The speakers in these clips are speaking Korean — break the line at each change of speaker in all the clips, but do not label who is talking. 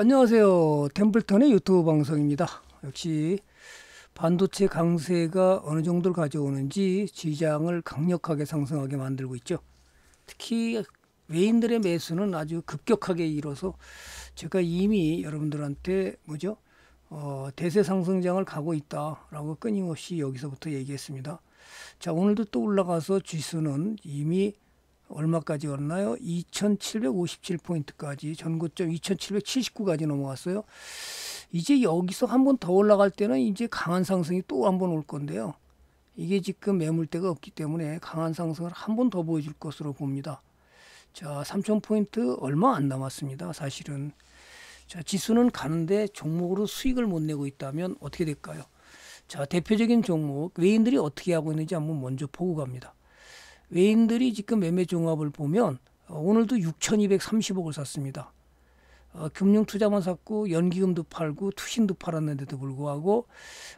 안녕하세요. 템플턴의 유튜브 방송입니다. 역시 반도체 강세가 어느 정도를 가져오는지 시장을 강력하게 상승하게 만들고 있죠. 특히 외인들의 매수는 아주 급격하게 이뤄서 제가 이미 여러분들한테 뭐죠? 어, 대세 상승장을 가고 있다라고 끊임없이 여기서부터 얘기했습니다. 자, 오늘도 또 올라가서 지수는 이미 얼마까지 갔나요? 2757포인트까지 전고점 2779까지 넘어갔어요. 이제 여기서 한 번 더 올라갈 때는 이제 강한 상승이 또 한 번 올 건데요. 이게 지금 매물대가 없기 때문에 강한 상승을 한 번 더 보여줄 것으로 봅니다. 자, 3000포인트 얼마 안 남았습니다. 사실은. 자, 지수는 가는데 종목으로 수익을 못 내고 있다면 어떻게 될까요? 자, 대표적인 종목, 외인들이 어떻게 하고 있는지 한번 먼저 보고 갑니다. 외인들이 지금 매매 종합을 보면 어, 오늘도 6,230억을 샀습니다. 어, 금융 투자만 샀고 연기금도 팔고 투신도 팔았는데도 불구하고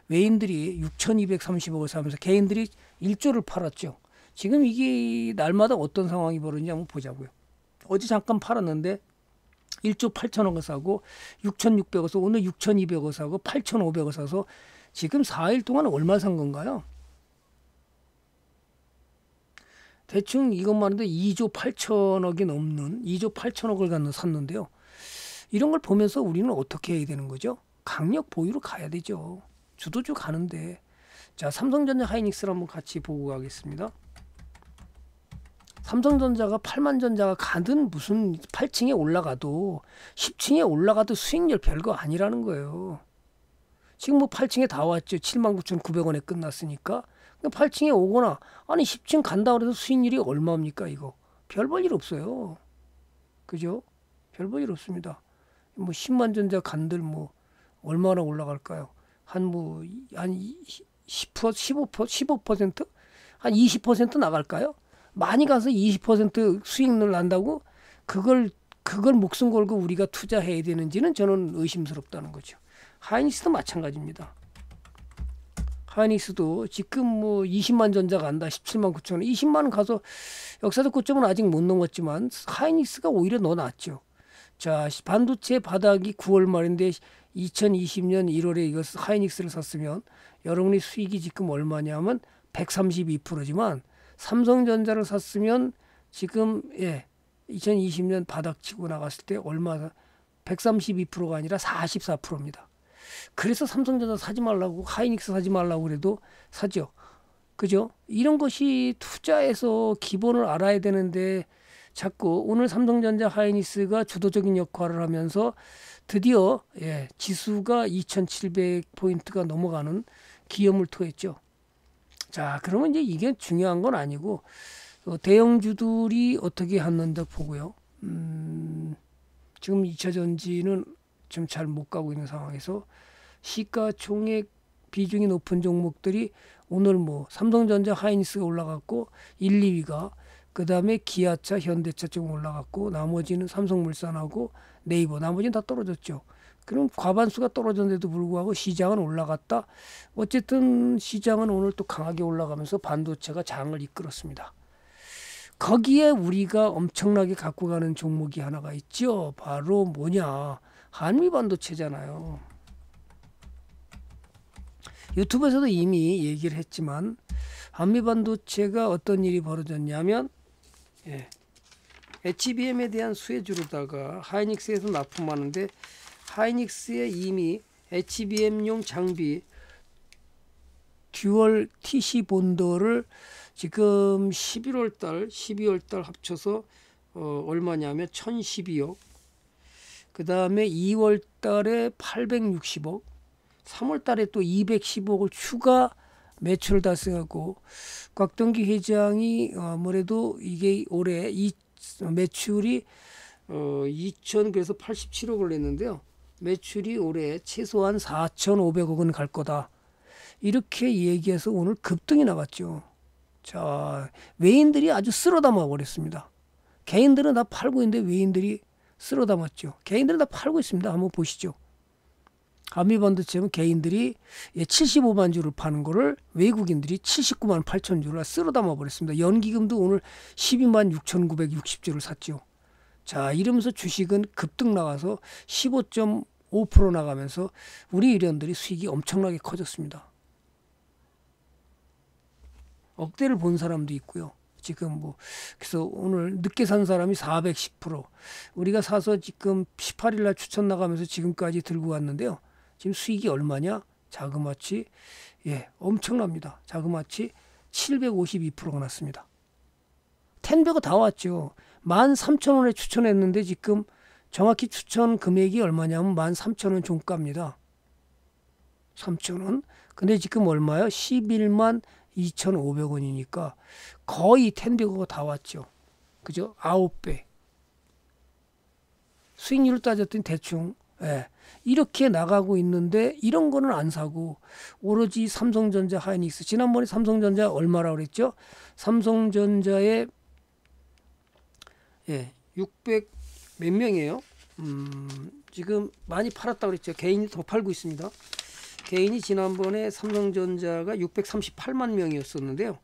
외인들이 6,230억을 사면서 개인들이 1조를 팔았죠. 지금 이게 날마다 어떤 상황이 벌어지는지 한번 보자고요. 어제 잠깐 팔았는데 1조 8천억을 사고 6,600억 을 사고 오늘 6,200억 을 사고 8,500억 을 사서 지금 4일 동안 얼마 산 건가요? 대충 이것만 해도 2조 8천억이 넘는 2조 8천억을 갖는 샀는데요. 이런 걸 보면서 우리는 어떻게 해야 되는 거죠? 강력 보유로 가야 되죠. 주도주 가는데. 자, 삼성전자 하이닉스를 한번 같이 보고 가겠습니다. 삼성전자가 8만전자가 가든 무슨 8층에 올라가도 10층에 올라가도 수익률 별거 아니라는 거예요. 지금 뭐 8층에 다 왔죠. 7만 9,900원에 끝났으니까 그러 8층에 오거나 아니 10층 간다 그래서 수익률이 얼마입니까 이거 별 볼 일 없어요. 그죠? 별 볼 일 없습니다. 뭐 10만 전자 간들 뭐 얼마나 올라갈까요? 한 뭐한 뭐10% 15% 15%? 한 20% 나갈까요? 많이 가서 20% 수익률 난다고 그걸 그걸 목숨 걸고 우리가 투자해야 되는지는 저는 의심스럽다는 거죠. 하이닉스도 마찬가지입니다. 하이닉스도 지금 뭐 20만 전자 간다 17만 9천 원 20만 원 가서 역사적 고점은 아직 못 넘었지만 하이닉스가 오히려 더낫죠자 반도체 바닥이 9월 말인데 2020년 1월에 이거 하이닉스를 샀으면 여러분의 수익이 지금 얼마냐면 132%지만 삼성전자를 샀으면 지금 예 2020년 바닥 치고 나갔을 때 얼마 132%가 아니라 44%입니다. 그래서 삼성전자 사지 말라고 하이닉스 사지 말라고 그래도 사죠. 그죠? 이런 것이 투자에서 기본을 알아야 되는데 자꾸 오늘 삼성전자 하이닉스가 주도적인 역할을 하면서 드디어 예, 지수가 2700포인트가 넘어가는 기염을 토했죠. 자, 그러면 이제 이게 중요한 건 아니고 어, 대형주들이 어떻게 하는다 보고요. 음, 지금 2차 전지는 좀잘못 가고 있는 상황에서 시가총액 비중이 높은 종목들이 오늘 뭐 삼성전자 하이닉스가 올라갔고 1, 2위가 그 다음에 기아차, 현대차 좀 올라갔고 나머지는 삼성물산하고 네이버 나머지는 다 떨어졌죠. 그럼 과반수가 떨어졌는데도 불구하고 시장은 올라갔다. 어쨌든 시장은 오늘 또 강하게 올라가면서 반도체가 장을 이끌었습니다. 거기에 우리가 엄청나게 갖고 가는 종목이 하나가 있죠. 바로 뭐냐. 한미 반도체잖아요. 유튜브에서도 이미 얘기를 했지만 한미 반도체가 어떤 일이 벌어졌냐면 예, HBM에 대한 수혜주로다가 하이닉스에서 납품하는데 하이닉스에 이미 HBM용 장비 듀얼 TC 본더를 지금 11월달, 12월달 합쳐서 어, 얼마냐면 1012억 그 다음에 2월 달에 860억, 3월 달에 또 210억을 추가 매출을 달성하고 곽동기 회장이 아무래도 이게 올해 이 매출이 어 2천 그래서 87억을 냈는데요. 매출이 올해 최소한 4,500억은 갈 거다. 이렇게 얘기해서 오늘 급등이 나갔죠. 자, 외인들이 아주 쓸어 담아 버렸습니다. 개인들은 다 팔고 있는데 외인들이 쓸어 담았죠. 개인들은 다 팔고 있습니다. 한번 보시죠. 아미반도체는 개인들이 75만 예, 주를 파는 거를 외국인들이 79만 8천 주를 쓸어 담아버렸습니다. 연기금도 오늘 12만 6,960주를 샀죠. 자 이러면서 주식은 급등 나가서 15.5% 나가면서 우리 일원들이 수익이 엄청나게 커졌습니다. 억대를 본 사람도 있고요. 지금 뭐 그래서 오늘 늦게 산 사람이 410% 우리가 사서 지금 18일 날 추천 나가면서 지금까지 들고 왔는데요. 지금 수익이 얼마냐? 자그마치 예, 엄청납니다. 자그마치 752%가 났습니다. 10배가 다 왔죠. 13,000원에 추천했는데 지금 정확히 추천 금액이 얼마냐면 13,000원 종가입니다. 3,000원. 근데 지금 얼마요? 11만 2,500원이니까 거의 텐데고가다 왔죠. 그죠? 아홉 배 수익률 따졌더니 대충 예, 이렇게 나가고 있는데 이런 거는 안 사고 오로지 삼성전자 하이닉스 지난번에 삼성전자 얼마라고 그랬죠? 삼성전자에 예, 600 몇 명이에요? 음, 지금 많이 팔았다고 그랬죠. 개인이 더 팔고 있습니다. 개인이 지난번에 삼성전자가 638만 명이었었는데요.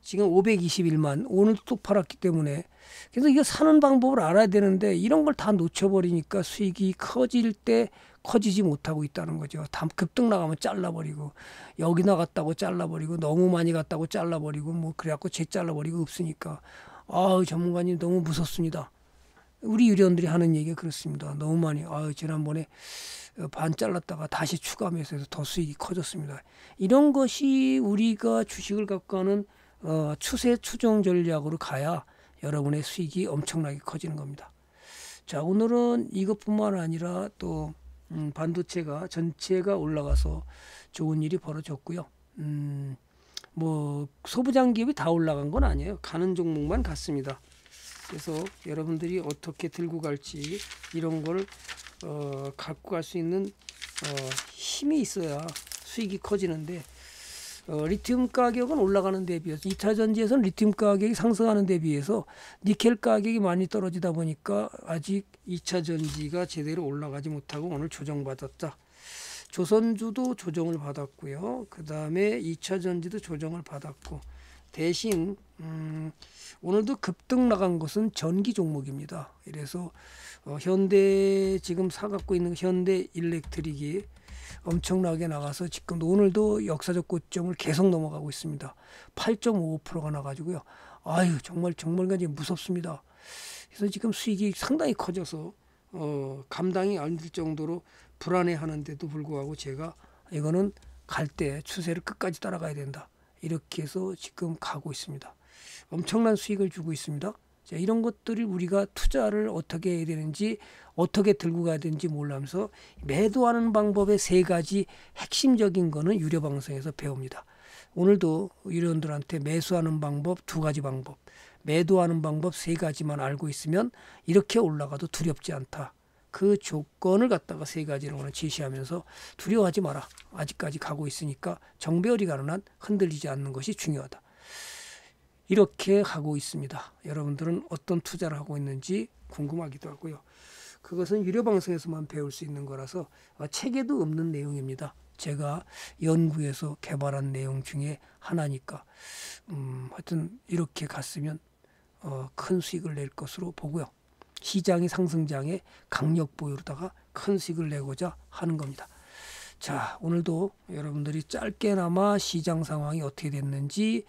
지금 521만 오늘 또 팔았기 때문에 그래서 이거 사는 방법을 알아야 되는데 이런 걸 다 놓쳐버리니까 수익이 커질 때 커지지 못하고 있다는 거죠. 담 급등 나가면 잘라버리고 여기 나갔다고 잘라버리고 너무 많이 갔다고 잘라버리고 뭐 그래갖고 재 잘라버리고 없으니까 아 전문가님 너무 무섭습니다. 우리 유리원들이 하는 얘기가 그렇습니다. 너무 많이 아 지난번에 어, 반 잘랐다가 다시 추가하면서 더 수익이 커졌습니다. 이런 것이 우리가 주식을 갖고 하는 어, 추세 추종 전략으로 가야 여러분의 수익이 엄청나게 커지는 겁니다. 자 오늘은 이것뿐만 아니라 또 음, 반도체가 전체가 올라가서 좋은 일이 벌어졌고요. 음, 뭐 소부장 기업이 다 올라간 건 아니에요. 가는 종목만 갔습니다. 그래서 여러분들이 어떻게 들고 갈지 이런 걸 어, 갖고 갈 수 있는 어, 힘이 있어야 수익이 커지는데 어, 리튬 가격은 올라가는 데 비해서 2차 전지에서는 리튬 가격이 상승하는 데 비해서 니켈 가격이 많이 떨어지다 보니까 아직 2차 전지가 제대로 올라가지 못하고 오늘 조정받았다. 조선주도 조정을 받았고요. 그 다음에 2차 전지도 조정을 받았고 대신 음, 오늘도 급등 나간 것은 전기 종목입니다. 이래서 어, 현대 지금 사갖고 있는 현대 일렉트릭이 엄청나게 나가서 지금 오늘도 역사적 고점을 계속 넘어가고 있습니다. 8 5가 나가지고요. 아유 정말 정말까지 무섭습니다. 그래서 지금 수익이 상당히 커져서 어, 감당이 안 될 정도로 불안해하는데도 불구하고 제가 이거는 갈 때 추세를 끝까지 따라가야 된다. 이렇게 해서 지금 가고 있습니다. 엄청난 수익을 주고 있습니다. 자, 이런 것들을 우리가 투자를 어떻게 해야 되는지 어떻게 들고 가야 되는지 몰라면서 매도하는 방법의 세 가지 핵심적인 거는 유료 방송에서 배웁니다. 오늘도 유료원들한테 매수하는 방법 두 가지 방법, 매도하는 방법 세 가지만 알고 있으면 이렇게 올라가도 두렵지 않다. 그 조건을 갖다가 세 가지를 오늘 제시하면서 두려워하지 마라. 아직까지 가고 있으니까 정배열이 가는 한 흔들리지 않는 것이 중요하다. 이렇게 하고 있습니다. 여러분들은 어떤 투자를 하고 있는지 궁금하기도 하고요. 그것은 유료 방송에서만 배울 수 있는 거라서 책에도 없는 내용입니다. 제가 연구해서 개발한 내용 중에 하나니까 음, 하여튼 이렇게 갔으면 어, 큰 수익을 낼 것으로 보고요. 시장이 상승장에 강력 보유로다가 큰 수익을 내고자 하는 겁니다. 자 오늘도 여러분들이 짧게나마 시장 상황이 어떻게 됐는지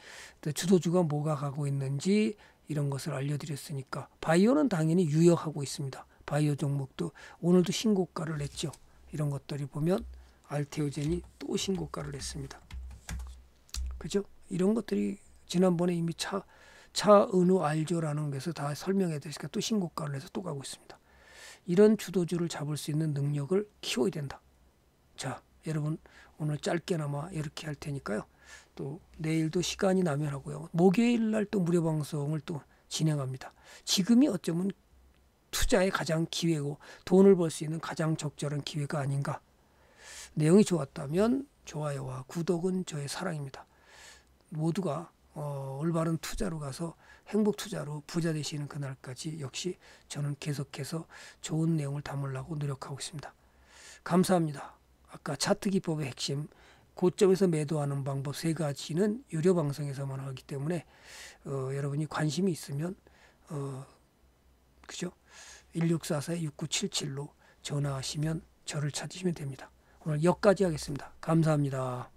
주도주가 뭐가 가고 있는지 이런 것을 알려드렸으니까 바이오는 당연히 유효하고 있습니다. 바이오 종목도 오늘도 신고가를 냈죠. 이런 것들이 보면 알테오젠이 또 신고가를 냈습니다. 그죠? 이런 것들이 지난번에 이미 차 차은우 알조라는 것을 다 설명해 드리니까 또 신고가를 해서 또 가고 있습니다. 이런 주도주를 잡을 수 있는 능력을 키워야 된다. 자, 여러분 오늘 짧게나마 이렇게 할 테니까요. 또 내일도 시간이 나면 하고요. 목요일 날 또 무료 방송을 또 진행합니다. 지금이 어쩌면 투자의 가장 기회고 돈을 벌 수 있는 가장 적절한 기회가 아닌가. 내용이 좋았다면 좋아요와 구독은 저의 사랑입니다. 모두가 어, 올바른 투자로 가서 행복 투자로 부자 되시는 그날까지 역시 저는 계속해서 좋은 내용을 담으려고 노력하고 있습니다. 감사합니다. 아까 차트 기법의 핵심 고점에서 매도하는 방법 세 가지는 유료 방송에서만 하기 때문에 어, 여러분이 관심이 있으면 어, 그죠? 1644-6977로 전화하시면 저를 찾으시면 됩니다. 오늘 여기까지 하겠습니다. 감사합니다.